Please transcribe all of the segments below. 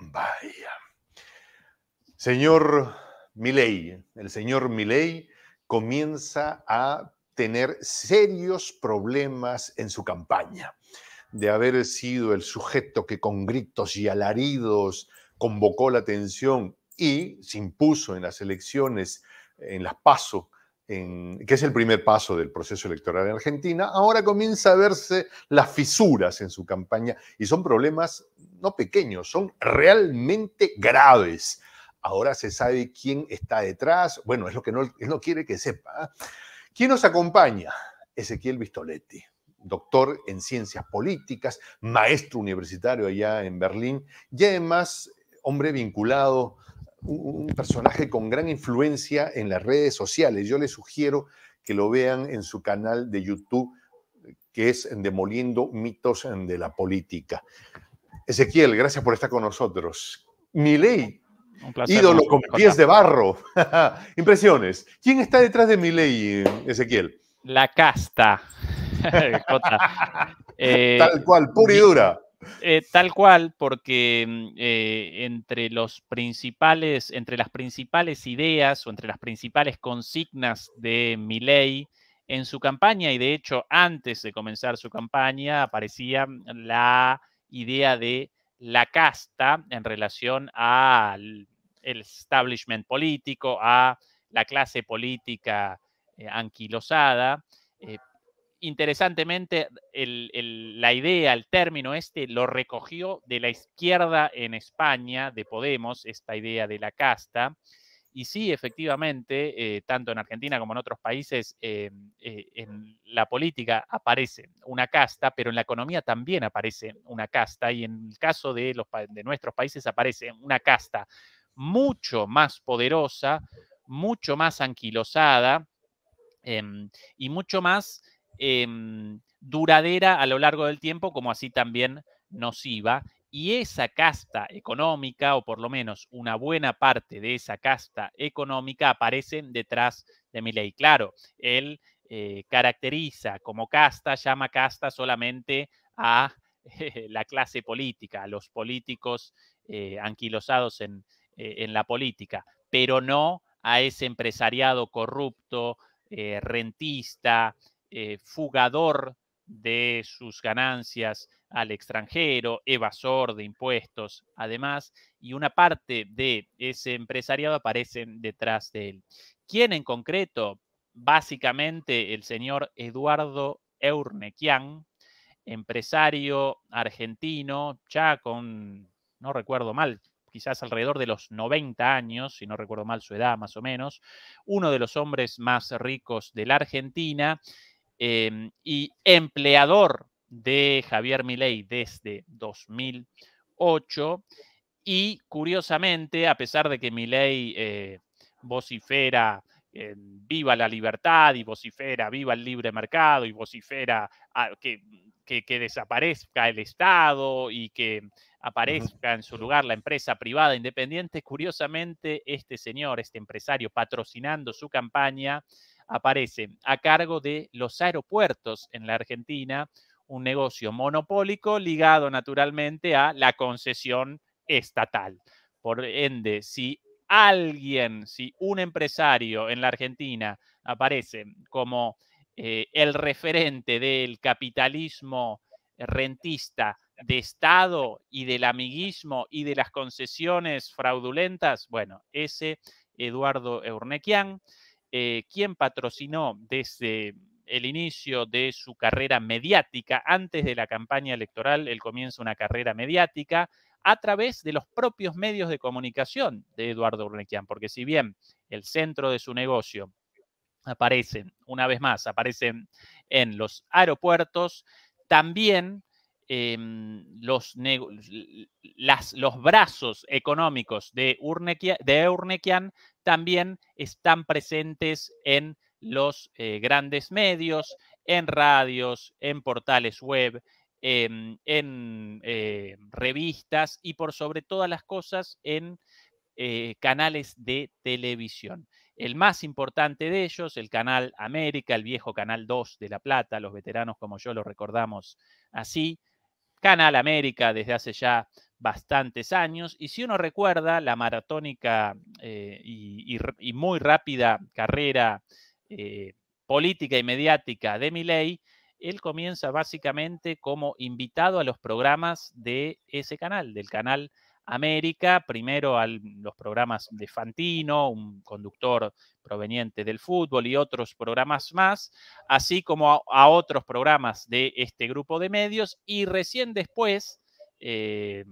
vaya. Señor Milei, el señor Milei comienza a tener serios problemas en su campaña, de haber sido el sujeto que con gritos y alaridos convocó la atención y se impuso en las elecciones, en las pasos que es el primer paso del proceso electoral en Argentina, ahora comienza a verse las fisuras en su campaña y son problemas no pequeños, son realmente graves. Ahora se sabe quién está detrás, bueno, es lo que no, él no quiere que sepa. ¿eh? ¿Quién nos acompaña? Ezequiel Vistoletti, doctor en ciencias políticas, maestro universitario allá en Berlín y además hombre vinculado un, personaje con gran influencia en las redes sociales. Yo les sugiero que lo vean en su canal de YouTube, que es Demoliendo mitos de la política. Ezequiel, gracias por estar con nosotros. Milei, ídolo con pies de barro. Impresiones. ¿Quién está detrás de Miley, Ezequiel? La casta. Tal cual, pura y dura. Eh, tal cual, porque mm, eh, entre, los principales, entre las principales ideas o entre las principales consignas de Milley en su campaña, y de hecho antes de comenzar su campaña, aparecía mm, la idea de la casta en relación al establishment político, a la clase política eh, anquilosada, interesantemente, la idea, el término este, lo recogió de la izquierda en España, de Podemos, esta idea de la casta. Y sí, efectivamente, eh, tanto en Argentina como en otros países, eh, eh, en la política aparece una casta, pero en la economía también aparece una casta, y en el caso de nuestros países aparece una casta mucho más poderosa, mucho más anquilosada em, y mucho más Em, duradera a lo largo del tiempo, como así también nociva. Y esa casta económica, o por lo menos una buena parte de esa casta económica, aparecen detrás de ley. Claro, él eh, caracteriza como casta, llama casta solamente a la clase política, a los políticos eh, anquilosados en, eh, en, la política, pero no a ese empresariado corrupto, rentista, eh, fugador de sus ganancias al extranjero, evasor de impuestos, además, y una parte de ese empresariado aparecen detrás de él. ¿Quién en concreto? Básicamente el señor Eduardo Eurnequian, empresario argentino, ya con, no recuerdo mal, quizás alrededor de los 90 años, si no recuerdo mal su edad más o menos, uno de los hombres más ricos de la Argentina, Em, y empleador de Javier Milei desde 2008. Y curiosamente, a pesar de que Milei eh, vocifera viva la libertad y vocifera viva el libre mercado y vocifera ah, que, que, que, desaparezca el Estado y que aparezca en su lugar la empresa privada independiente, curiosamente este señor, este empresario patrocinando su campaña, aparece a cargo de los aeropuertos en la Argentina, un negocio monopólico ligado naturalmente a la concesión estatal. Por ende, si alguien, si un empresario en la Argentina aparece como eh, el referente del capitalismo rentista de Estado y del amiguismo y de las concesiones fraudulentas, bueno, ese Eduardo Eurnequian. Eh, quien patrocinó desde el inicio de su carrera mediática, antes de la campaña electoral, comienzo de una carrera mediática a través de los propios medios de comunicación de Eduardo Urnequian, porque si bien el centro de su negocio aparece, una vez más, aparecen en los aeropuertos, también em, los, los, brazos económicos de de Urnequian también están presentes en los eh, grandes medios, en radios, en portales web, em, en, eh, revistas y por sobre todas las cosas en eh, canales de televisión. El más importante de ellos, el canal América, el viejo canal 2 de La Plata, los veteranos como yo lo recordamos así. Canal América desde hace ya bastantes años. Y si uno recuerda la maratónica eh, y, muy rápida carrera eh, política y mediática de Milei, él comienza básicamente como invitado a los programas de ese canal, del canal América, primero a los programas de Fantino, un conductor proveniente del fútbol y otros programas más, así como a, otros programas de este grupo de medios y recién después, eh,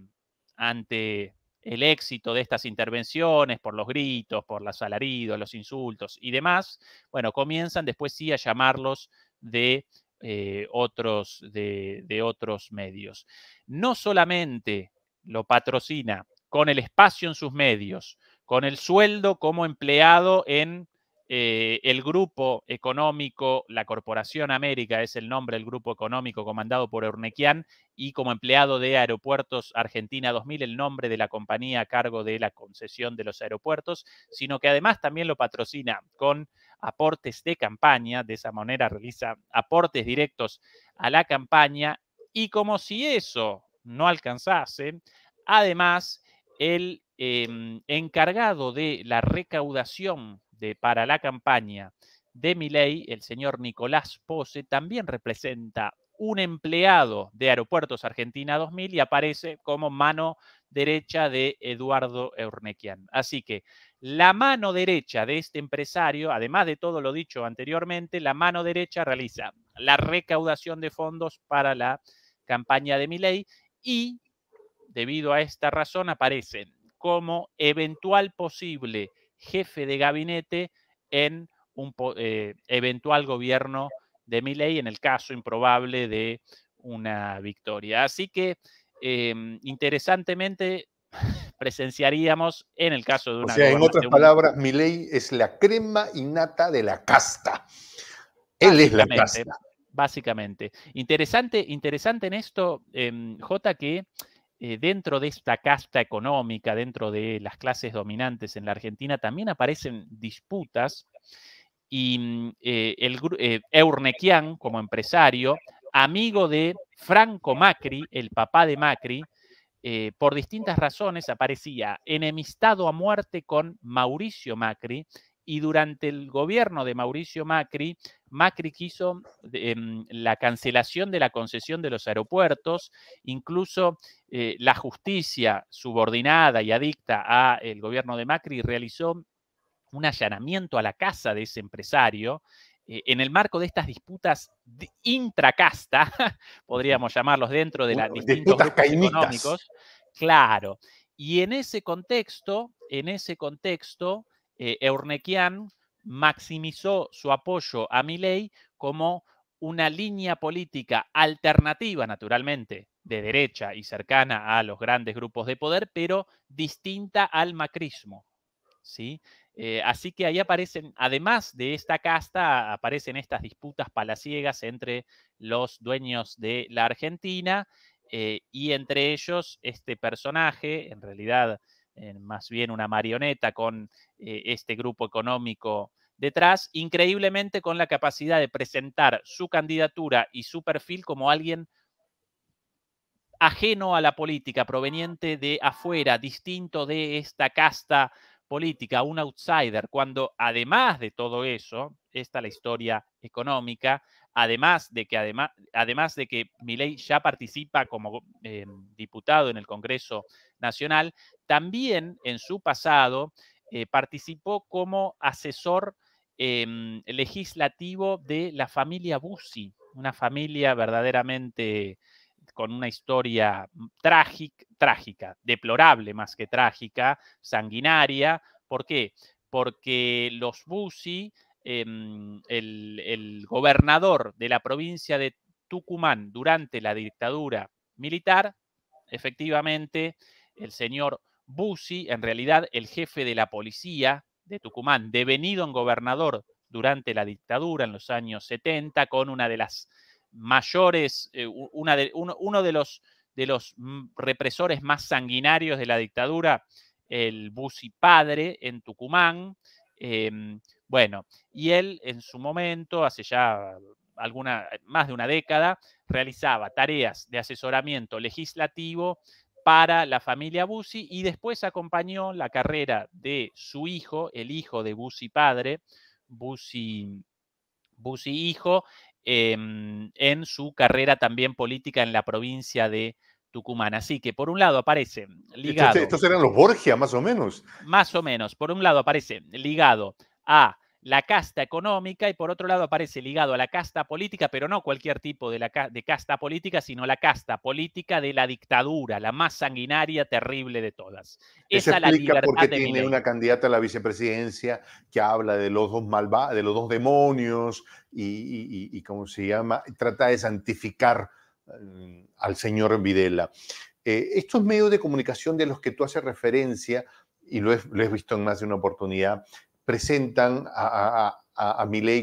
ante el éxito de estas intervenciones, por los gritos, por los alaridos, los insultos y demás, bueno, comienzan después sí a llamarlos de, eh, otros, de otros medios. No solamente lo patrocina con el espacio en sus medios, con el sueldo como empleado en eh, el grupo económico, la Corporación América es el nombre del grupo económico comandado por Urnequian y como empleado de Aeropuertos Argentina 2000 el nombre de la compañía a cargo de la concesión de los aeropuertos, sino que además también lo patrocina con aportes de campaña, de esa manera realiza aportes directos a la campaña y como si eso no alcanzase, además el em, encargado de la recaudación para la campaña de Miley, el señor Nicolás Pose, también representa un empleado de Aeropuertos Argentina 2000 y aparece como mano derecha de Eduardo Eurnequian. Así que la mano derecha de este empresario, además de todo lo dicho anteriormente, la mano derecha realiza la recaudación de fondos para la campaña de Miley y debido a esta razón aparecen como eventual posible jefe de gabinete en un eh, eventual gobierno de Milley en el caso improbable de una victoria. Así que, em, interesantemente, presenciaríamos en el caso de una... O sea, en otras palabras, es la crema innata de la casta. Él es la casta. Básicamente. Interesante, interesante en esto, eh, em, J, que eh, dentro de esta casta económica, dentro de las clases dominantes en la Argentina, también aparecen disputas y mm, eh, el, eh, como empresario, amigo de Franco Macri, el papá de Macri, por distintas razones aparecía enemistado a muerte con Mauricio Macri y durante el gobierno de Mauricio Macri, Macri quiso em, la cancelación de la concesión de los aeropuertos, incluso eh, la justicia subordinada y adicta al gobierno de Macri realizó un allanamiento a la casa de ese empresario eh, en el marco de estas disputas intracasta, podríamos llamarlos dentro de los distintos económicos. Claro. Y en ese contexto, en ese contexto, eh, Eurnequian maximizó su apoyo a Milei como una línea política alternativa, naturalmente, de derecha y cercana a los grandes grupos de poder, pero distinta al macrismo. ¿sí? Eh, así que ahí aparecen, además de esta casta, aparecen estas disputas palaciegas entre los dueños de la Argentina eh, y entre ellos este personaje, en realidad eh, más bien una marioneta con eh, este grupo económico detrás, increíblemente con la capacidad de presentar su candidatura y su perfil como alguien ajeno a la política, proveniente de afuera, distinto de esta casta política, un outsider, cuando además de todo eso, está la historia económica, además de que, además, de que Milei ya participa como em, diputado en el Congreso Nacional, también en su pasado eh, participó como asesor em, legislativo de la familia Bussi, una familia verdaderamente con una historia mm, trágica, deplorable más que trágica, sanguinaria. ¿Por qué? Porque los Bussi, em, el, el gobernador de la provincia de Tucumán durante la dictadura militar, efectivamente, el señor Bussi, en realidad el jefe de la policía de Tucumán, devenido en gobernador durante la dictadura en los años 70, con una de las mayores, eh, uno, de, los, de los mm, represores más sanguinarios de la dictadura, el Bussi padre en Tucumán. Em, bueno, y él en su momento, hace ya alguna, más de una década, realizaba tareas de asesoramiento legislativo para la familia Busi y después acompañó la carrera de su hijo, el hijo de Busi padre, Busi hijo, em, en su carrera también política en la provincia de Tucumán. Así que por un lado aparece este, este, ligado. estos eran los Borgia, más o menos. Más o menos. Por un lado aparece ligado a la casta económica y por otro lado aparece ligado a la casta política, pero no cualquier tipo de, la, de casta política, sino la casta política de la dictadura, la más sanguinaria, terrible de todas. Esa explica la libertad porque tiene una candidata a la vicepresidencia que habla de los dos de los dos demonios y, cómo se llama, trata de santificar eh, al señor Videla. Eh, estos medios de comunicación de los que tú haces referencia, y lo lo he, visto en más de una oportunidad, presentan a, a,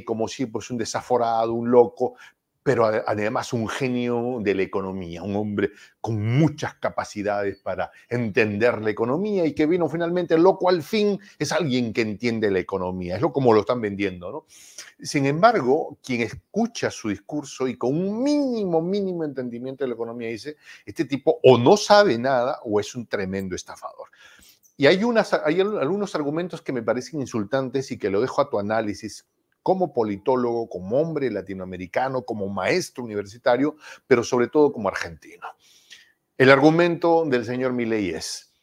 como si pues, un desaforado, un loco, pero además un genio de la economía, un hombre con muchas capacidades para entender la economía y que vino finalmente loco al fin, es alguien que entiende la economía, es lo como lo están vendiendo, Sin embargo, quien escucha su discurso y con un mínimo, mínimo entendimiento de la economía dice, este tipo o no sabe nada o es un tremendo estafador. Y hay, unas, algunos argumentos que me parecen insultantes y que lo dejo a tu análisis como politólogo, como hombre latinoamericano, como maestro universitario, pero sobre todo como argentino. El argumento del señor Milei es,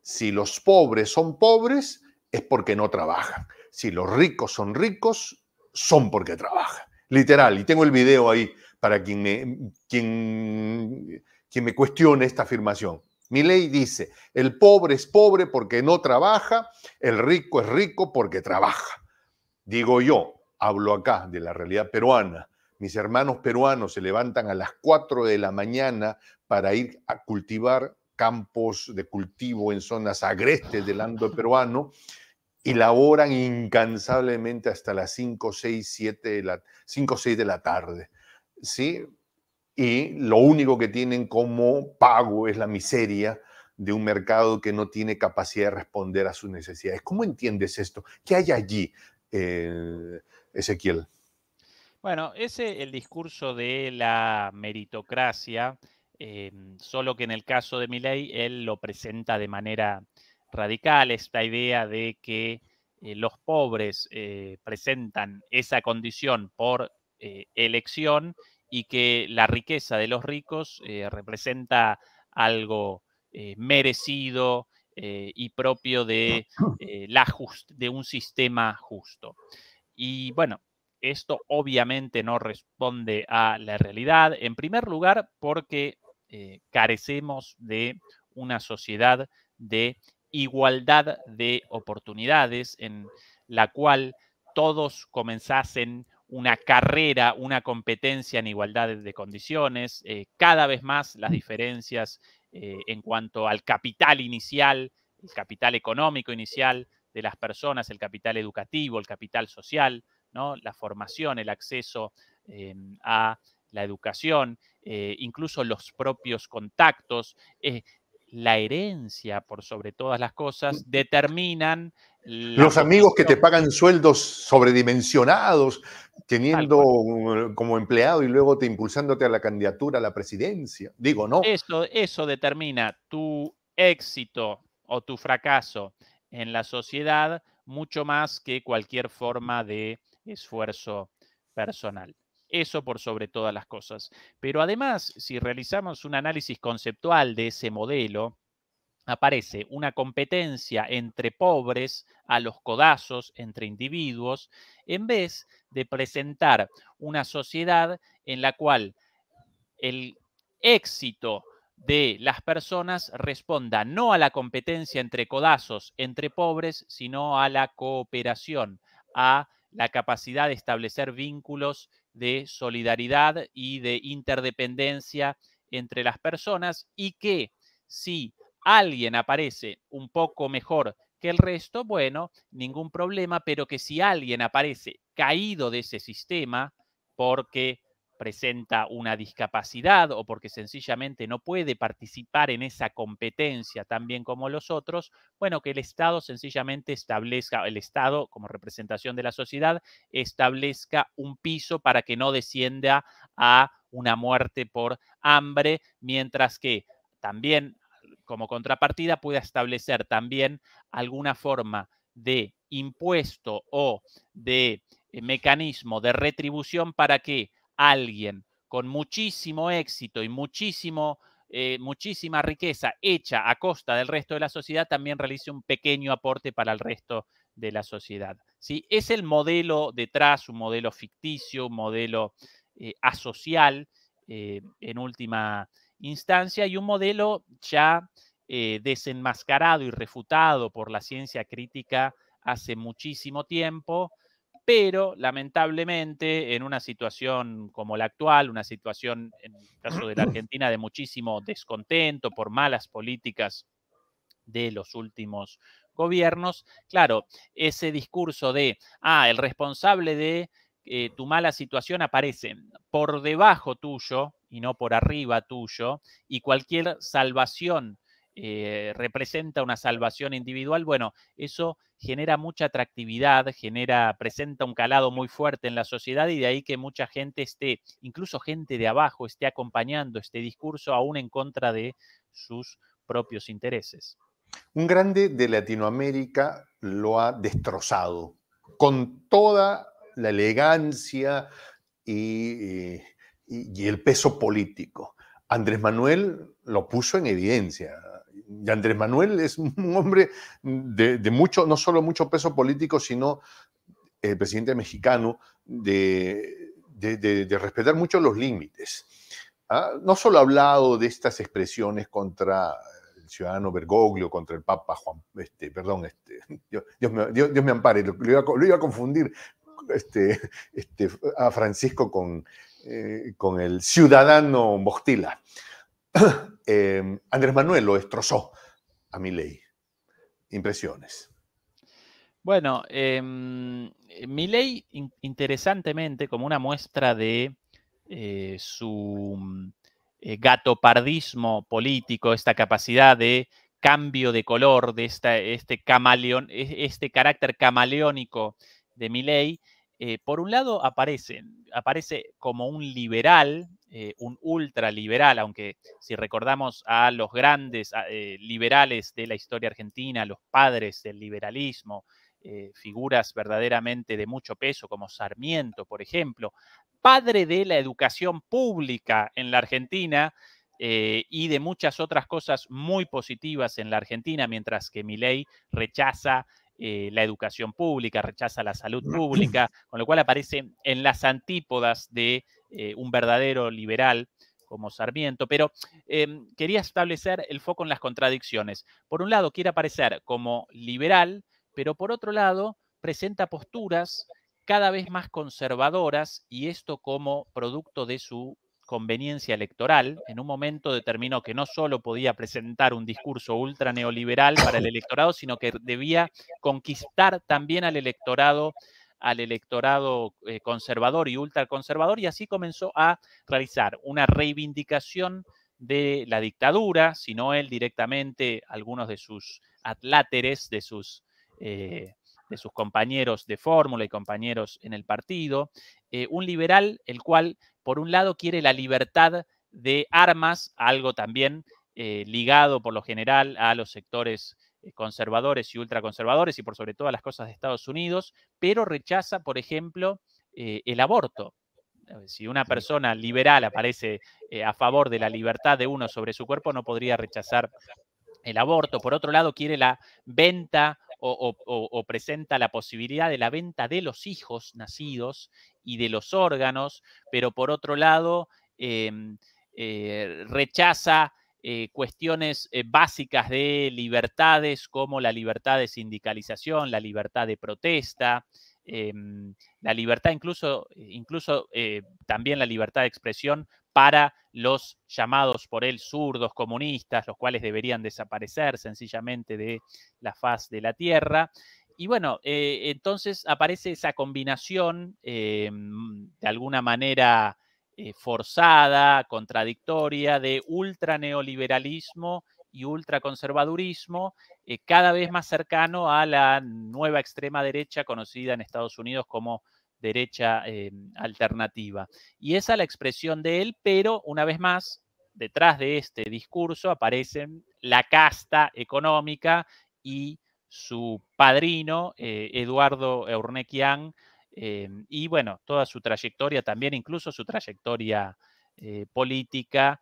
si los pobres son pobres, es porque no trabajan. Si los ricos son ricos, son porque trabajan. Literal, y tengo el video ahí para quien me, quien, quien me cuestione esta afirmación. Mi ley dice, el pobre es pobre porque no trabaja, el rico es rico porque trabaja. Digo yo, hablo acá de la realidad peruana. Mis hermanos peruanos se levantan a las 4 de la mañana para ir a cultivar campos de cultivo en zonas agrestes del ando peruano y laboran incansablemente hasta las 5, 6, 7 de 5, 6 de la tarde. ¿Sí? y lo único que tienen como pago es la miseria de un mercado que no tiene capacidad de responder a sus necesidades. ¿Cómo entiendes esto? ¿Qué hay allí, eh, Ezequiel? Bueno, ese el discurso de la meritocracia, eh, solo que en el caso de Milley él lo presenta de manera radical, esta idea de que eh, los pobres presentan esa condición por elección y que la riqueza de los ricos eh, representa algo eh, merecido eh, y propio de, la de un sistema justo. Y bueno, esto obviamente no responde a la realidad, en primer lugar porque carecemos de una sociedad de igualdad de oportunidades en la cual todos comenzasen una carrera, una competencia en igualdad de condiciones. Eh, cada vez más las diferencias eh, en cuanto al capital inicial, el capital económico inicial de las personas, el capital educativo, el capital social, ¿no? la formación, el acceso eh, a la educación, incluso los propios contactos la herencia, por sobre todas las cosas, determinan los amigos que te pagan sueldos sobredimensionados, teniendo eh, como empleado y luego te impulsándote a la candidatura a la presidencia. Digo, ¿no? Eso, eso determina tu éxito o tu fracaso en la sociedad mucho más que cualquier forma de esfuerzo personal. Eso por sobre todas las cosas. Pero además, si realizamos un análisis conceptual de ese modelo, aparece una competencia entre pobres a los codazos entre individuos, en vez de presentar una sociedad en la cual el éxito de las personas responda no a la competencia entre codazos, entre pobres, sino a la cooperación, a la capacidad de establecer vínculos de solidaridad y de interdependencia entre las personas y que si alguien aparece un poco mejor que el resto, bueno, ningún problema, pero que si alguien aparece caído de ese sistema porque presenta una discapacidad o porque sencillamente no puede participar en esa competencia tan bien como los otros, bueno, que el Estado sencillamente establezca, el Estado como representación de la sociedad, establezca un piso para que no descienda a una muerte por hambre, mientras que también como contrapartida pueda establecer también alguna forma de impuesto o de eh, mecanismo de retribución para que alguien con muchísimo éxito y muchísimo, eh, muchísima riqueza hecha a costa del resto de la sociedad también realice un pequeño aporte para el resto de la sociedad. Es el modelo detrás, un modelo ficticio, un modelo eh, asocial, en última instancia y un modelo ya eh, desenmascarado y refutado por la ciencia crítica hace muchísimo tiempo, pero lamentablemente en una situación como la actual, una situación en el caso de la Argentina de muchísimo descontento por malas políticas de los últimos gobiernos, claro, ese discurso de, ah, el responsable de eh, tu mala situación aparece por debajo tuyo y no por arriba tuyo, y cualquier salvación eh, representa una salvación individual, bueno, eso genera mucha atractividad, genera, presenta un calado muy fuerte en la sociedad y de ahí que mucha gente esté, incluso gente de abajo, esté acompañando este discurso aún en contra de sus propios intereses. Un grande de Latinoamérica lo ha destrozado con toda la elegancia y eh, y, el peso político. Andrés Manuel lo puso en evidencia. Y Andrés Manuel es un hombre de, mucho, no solo mucho peso político, sino el eh, presidente mexicano, de, de, respetar mucho los límites. Ah, no solo ha hablado de estas expresiones contra el ciudadano Bergoglio, contra el Papa Juan, este, perdón, este, Dios, me, ampare, lo, iba a, confundir este, este, a Francisco con, eh, con el ciudadano Bostila. Em, Andrés Manuel lo destrozó a mi Impresiones. Bueno, eh, interesantemente, como una muestra de eh, su eh, gatopardismo político, esta capacidad de cambio de color, de este, camaleón, e, este carácter camaleónico de mi eh, por un lado, aparece, como un liberal, eh, un ultraliberal, aunque si recordamos a los grandes eh, liberales de la historia argentina, los padres del liberalismo, figuras verdaderamente de mucho peso, como Sarmiento, por ejemplo, padre de la educación pública en la Argentina, y de muchas otras cosas muy positivas en la Argentina, mientras que Milei rechaza eh, la educación pública, rechaza la salud pública, con lo cual aparece en las antípodas de eh, un verdadero liberal como Sarmiento, pero em, quería establecer el foco en las contradicciones. Por un lado, quiere aparecer como liberal, pero por otro lado, presenta posturas cada vez más conservadoras y esto como producto de su conveniencia electoral, en un momento determinó que no solo podía presentar un discurso ultra neoliberal para el electorado, sino que debía conquistar también al electorado al electorado eh, conservador y ultraconservador y así comenzó a realizar una reivindicación de la dictadura, sino él directamente algunos de sus atláteres, de sus eh, de sus compañeros de fórmula y compañeros en el partido, eh, un liberal el cual, por un lado, quiere la libertad de armas, algo también eh, ligado por lo general a los sectores eh, conservadores y ultraconservadores y por sobre todo a las cosas de Estados Unidos, pero rechaza, por ejemplo, el aborto. Si una persona liberal aparece a favor de la libertad de uno sobre su cuerpo, no podría rechazar el aborto. Por otro lado, quiere la venta o, presenta la posibilidad de la venta de los hijos nacidos y de los órganos, pero por otro lado em, eh, rechaza eh, cuestiones eh, básicas de libertades como la libertad de sindicalización, la libertad de protesta. Em, la libertad, incluso, incluso también la libertad de expresión para los llamados por él zurdos comunistas, los cuales deberían desaparecer sencillamente de la faz de la tierra. Y bueno, eh, entonces aparece esa combinación eh, de alguna manera eh, forzada, contradictoria, de ultraneoliberalismo y ultraconservadurismo, cada vez más cercano a la nueva extrema derecha conocida en Estados Unidos como derecha eh, alternativa. Y esa es la expresión de él, pero una vez más, detrás de este discurso aparecen la casta económica y su padrino, eh, Eduardo Urnequian, eh, y bueno, toda su trayectoria también, incluso su trayectoria política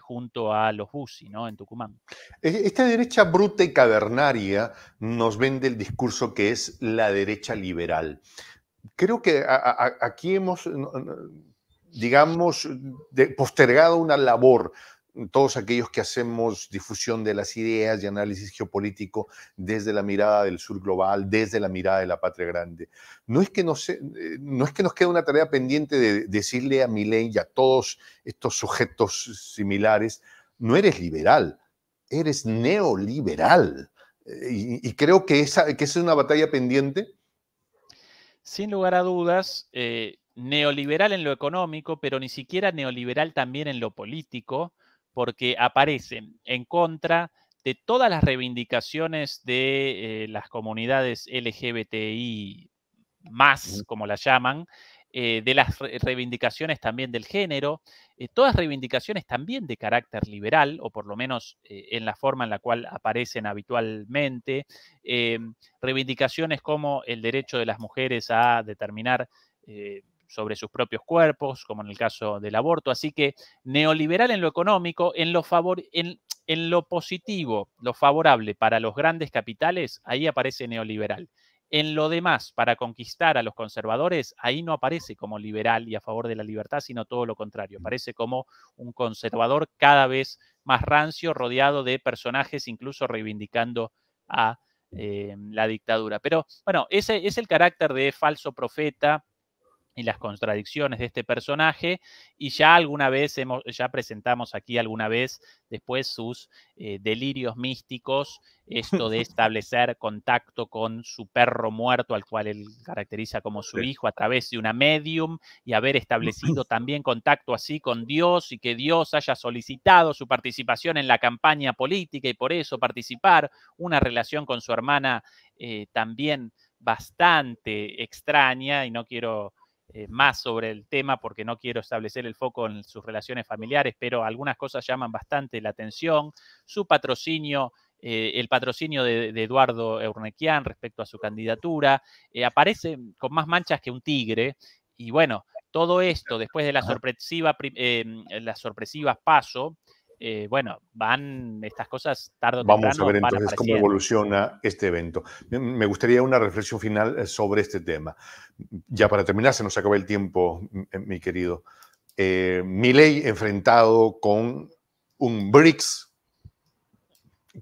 junto a los Bussi, ¿no? En Tucumán. E-, esta derecha bruta y cavernaria nos vende el discurso que es la derecha liberal creo que aquí hemos, eh, digamos, postergado una labor todos aquellos que hacemos difusión de las ideas y análisis geopolítico desde la mirada del sur global, desde la mirada de la patria grande. No es que nos, eh, no es que nos quede una tarea pendiente de decirle a Milei y a todos estos sujetos similares, no eres liberal, eres neoliberal. Eh, y, creo que que esa es una batalla pendiente sin lugar a dudas, eh, neoliberal en lo económico, pero ni siquiera neoliberal también en lo político, porque aparecen en contra de todas las reivindicaciones de eh, las comunidades LGBTI más, como la llaman, eh, de las reivindicaciones también del género, eh, todas reivindicaciones también de carácter liberal, o por lo menos eh, en la forma en la cual aparecen habitualmente, reivindicaciones como el derecho de las mujeres a determinar sobre sus propios cuerpos, como en el caso del aborto. Así que neoliberal en lo económico, en lo positivo, lo favorable para los grandes capitales, ahí aparece neoliberal. En lo demás, para conquistar a los conservadores, ahí no aparece como liberal y a favor de la libertad, sino todo lo contrario. Aparece como un conservador cada vez más rancio, rodeado de personajes, incluso reivindicando a em, la dictadura. Pero bueno, ese es el carácter de falso profeta, y las contradicciones de este personaje y ya alguna vez hemos, ya presentamos aquí alguna vez después sus eh, delirios místicos, esto de establecer contacto con su perro muerto al cual él caracteriza como su hijo a través de una medium y haber establecido también contacto así con Dios y que Dios haya solicitado su participación en la campaña política y por eso participar, una relación con su hermana eh, también bastante extraña y no quiero eh, más sobre el tema porque no quiero establecer el foco en sus relaciones familiares, pero algunas cosas llaman bastante la atención. Su patrocinio eh, el patrocinio de, Eduardo Eurnequian respecto a su candidatura, eh, aparece con más manchas que un tigre, y bueno, todo esto después de la sorpresiva, em, la sorpresiva paso, eh, bueno, van estas cosas tarde Vamos a ver entonces cómo evoluciona este evento. Mm, me gustaría una reflexión final eh, sobre este tema. Ya para terminar, se nos acaba el tiempo, eh, mi querido. Eh, ley enfrentado con un BRICS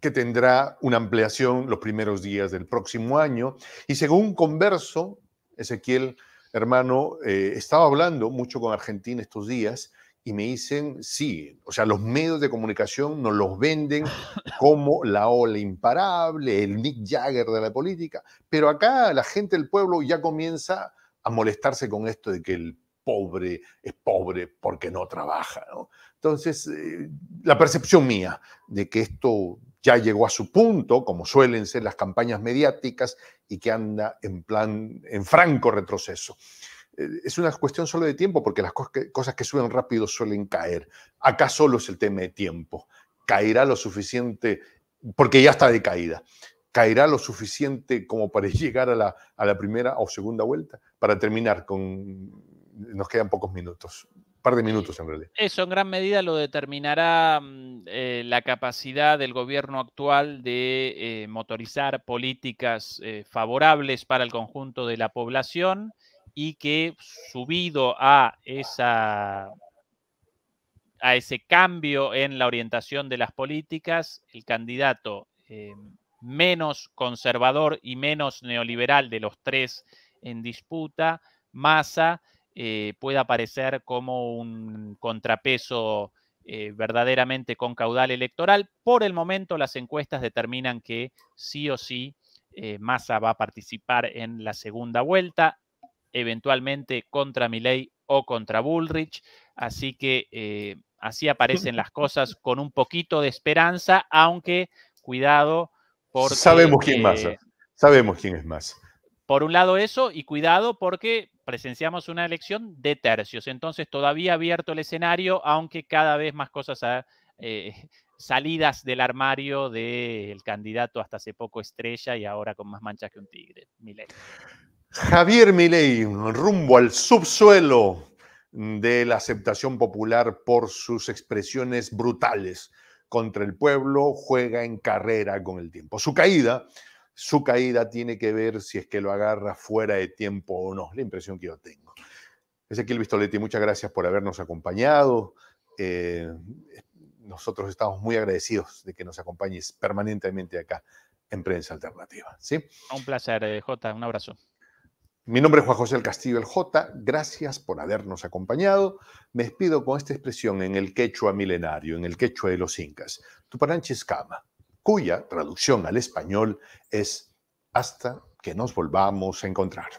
que tendrá una ampliación los primeros días del próximo año. Y según converso, Ezequiel, hermano, estaba hablando mucho con Argentina estos días y me dicen, sí, o sea, los medios de comunicación nos los venden como la ola imparable, el Nick Jagger de la política, pero acá la gente del pueblo ya comienza a molestarse con esto de que el pobre es pobre porque no trabaja. Entonces, eh, la percepción mía de que esto ya llegó a su punto, como suelen ser las campañas mediáticas, y que anda en plan, en franco retroceso. Eh, es una cuestión solo de tiempo, porque las cosas que suben rápido suelen caer. Acá solo es el tema de tiempo. Caerá lo suficiente, porque ya está de caída. Caerá lo suficiente como para llegar a la, primera o segunda vuelta, para terminar con... Nos quedan pocos minutos par de minutos en realidad. Eso en gran medida lo determinará mm, eh, la capacidad del gobierno actual de eh, motorizar políticas favorables para el conjunto de la población y que subido a, esa, a ese cambio en la orientación de las políticas, el candidato eh, menos conservador y menos neoliberal de los tres en disputa, Massa, puede eh, pueda aparecer como un contrapeso eh, verdaderamente con caudal electoral. Por el momento las encuestas determinan que sí o sí Massa va a participar en la segunda vuelta eventualmente contra Milley o contra Bullrich. Así que eh, así aparecen las cosas con un poquito de esperanza, aunque cuidado por. Sabemos quién más, eh, sabemos quién es más. Por un lado eso y cuidado porque presenciamos una elección de tercios, entonces todavía abierto el escenario, aunque cada vez más cosas eh, salidas del armario del candidato hasta hace poco estrella y ahora con más manchas que un tigre, Milei. Javier Milei, rumbo al subsuelo de la aceptación popular por sus expresiones brutales contra el pueblo, juega en carrera con el tiempo. Su caída, su caída tiene que ver si es que lo agarra fuera de tiempo o no, la impresión que yo tengo. el Vistoletti, muchas gracias por habernos acompañado. Eh, nosotros estamos muy agradecidos de que nos acompañes permanentemente acá en Prensa Alternativa. ¿sí? Un placer, eh, Jota. Un abrazo. Mi nombre es Juan José del Castillo El J. Gracias por habernos acompañado. Me despido con esta expresión en el quechua milenario, en el quechua de los incas, Cama, cuya traducción al español es hasta que nos volvamos a encontrar.